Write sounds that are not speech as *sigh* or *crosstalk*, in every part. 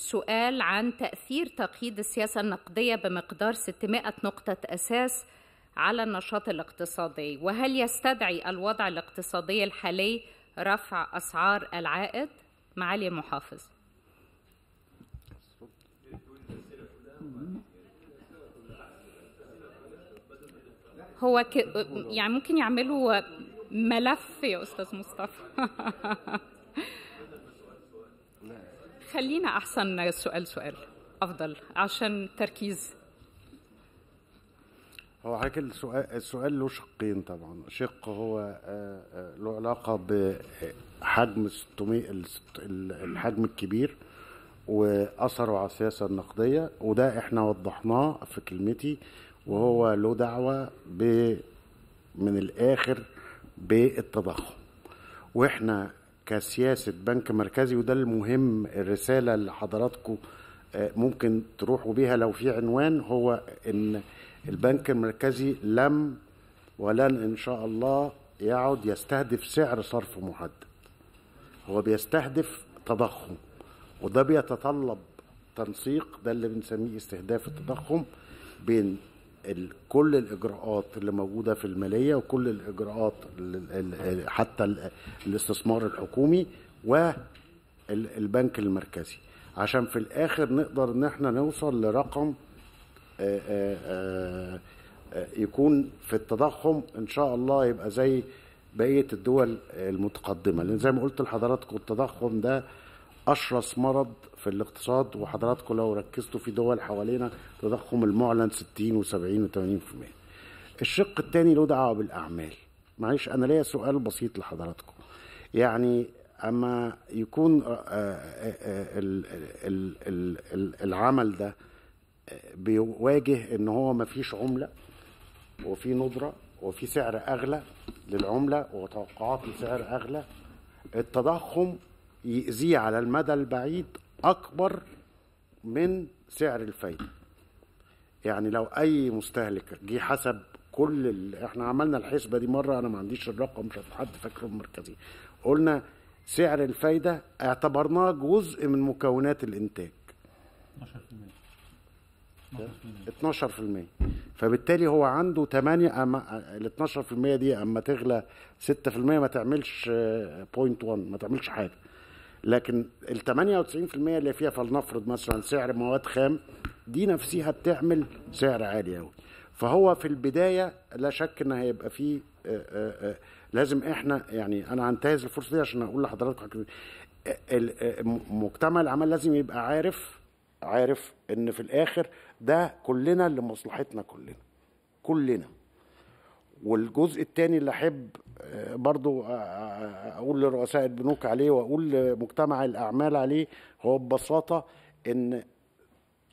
سؤال عن تأثير تقييد السياسة النقدية بمقدار 600 نقطة أساس على النشاط الاقتصادي وهل يستدعي الوضع الاقتصادي الحالي رفع أسعار العائد؟ معالي المحافظ هو ك... يعني ممكن يعملوا ملف يا أستاذ مصطفى *laughs* خلينا أحسن سؤال سؤال أفضل عشان تركيز هو حضرتك السؤال السؤال له شقين طبعا شق هو آه، آه، له علاقه بحجم 600 الحجم الكبير واثره على السياسه النقديه وده احنا وضحناه في كلمتي وهو له دعوه ب من الاخر بالتضخم واحنا كسياسه بنك مركزي وده المهم الرساله اللي حضراتكم آه، ممكن تروحوا بيها لو في عنوان هو ان البنك المركزي لم ولن ان شاء الله يعد يستهدف سعر صرف محدد هو بيستهدف تضخم وده بيتطلب تنسيق ده اللي بنسميه استهداف التضخم بين كل الاجراءات اللي موجوده في الماليه وكل الاجراءات حتى الاستثمار الحكومي والبنك المركزي عشان في الاخر نقدر ان احنا نوصل لرقم يكون في التضخم ان شاء الله يبقى زي بقيه الدول المتقدمه لان زي ما قلت لحضراتكم التضخم ده أشرس مرض في الاقتصاد وحضراتكم لو ركزتوا في دول حوالينا تضخم المعلن 60 و70 و80% الشق الثاني له دعوه بالاعمال معلش انا ليا سؤال بسيط لحضراتكم يعني اما يكون آه، آه، آه، العمل ده بيواجه ان هو ما فيش عمله وفي ندره وفي سعر اغلى للعمله وتوقعات لسعر اغلى التضخم يأذيه على المدى البعيد أكبر من سعر الفايدة يعني لو أي مستهلك جه حسب كل اللي احنا عملنا الحسبة دي مرة أنا ما عنديش الرقم مش حد فاكره المركزية. قلنا سعر الفايدة اعتبرناه جزء من مكونات الإنتاج 12% 12% فبالتالي هو عنده 8 أما ال 12% دي أما تغلى 6% ما تعملش 1 آه، ما تعملش حاجة لكن ال 98% اللي فيها فلنفرض مثلا سعر مواد خام دي نفسها بتعمل سعر عالي قوي فهو في البدايه لا شك ان هيبقى فيه آه، آه، آه، لازم احنا يعني انا هنتهز الفرصه دي عشان اقول لحضراتكم مجتمع العمل لازم يبقى عارف عارف ان في الاخر ده كلنا لمصلحتنا كلنا كلنا والجزء الثاني اللي احب برضو اقول لرؤساء البنوك عليه واقول لمجتمع الاعمال عليه هو ببساطه ان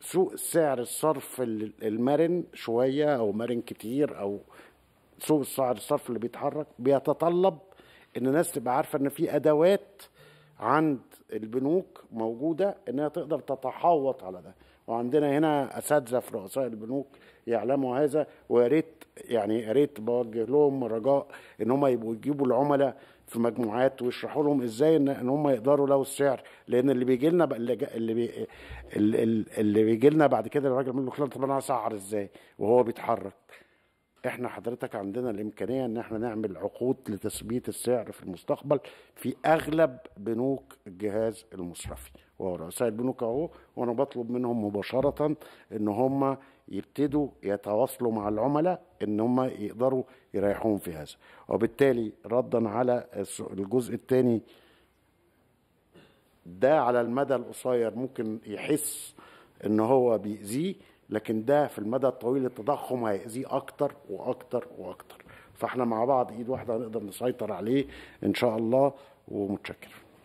سوق سعر الصرف المرن شويه او مرن كتير او سوق سعر الصرف اللي بيتحرك بيتطلب ان الناس تبقى عارفه ان في ادوات عند البنوك موجوده انها تقدر تتحوط على ده وعندنا هنا اساتذه في رؤساء البنوك يعلموا هذا ويا ريت يعني يا ريت بوجه لهم رجاء ان هم يبقوا يجيبوا العملاء في مجموعات ويشرحوا لهم ازاي ان هم يقدروا لو السعر لان اللي بيجي لنا اللي بي اللي بيجي لنا بعد كده الراجل بيقول له طب انا اسعر ازاي وهو بيتحرك احنا حضرتك عندنا الامكانيه ان احنا نعمل عقود لتثبيت السعر في المستقبل في اغلب بنوك الجهاز المصرفي وهو رؤساء البنوك اهو وانا بطلب منهم مباشره ان هم يبتدوا يتواصلوا مع العملاء ان هم يقدروا يريحوهم في هذا وبالتالي ردا على الجزء الثاني ده على المدى القصير ممكن يحس ان هو بيأذيه لكن ده في المدى الطويل التضخم هيأذيه أكتر وأكتر وأكتر فاحنا مع بعض ايد واحده هنقدر نسيطر عليه ان شاء الله ومتشكر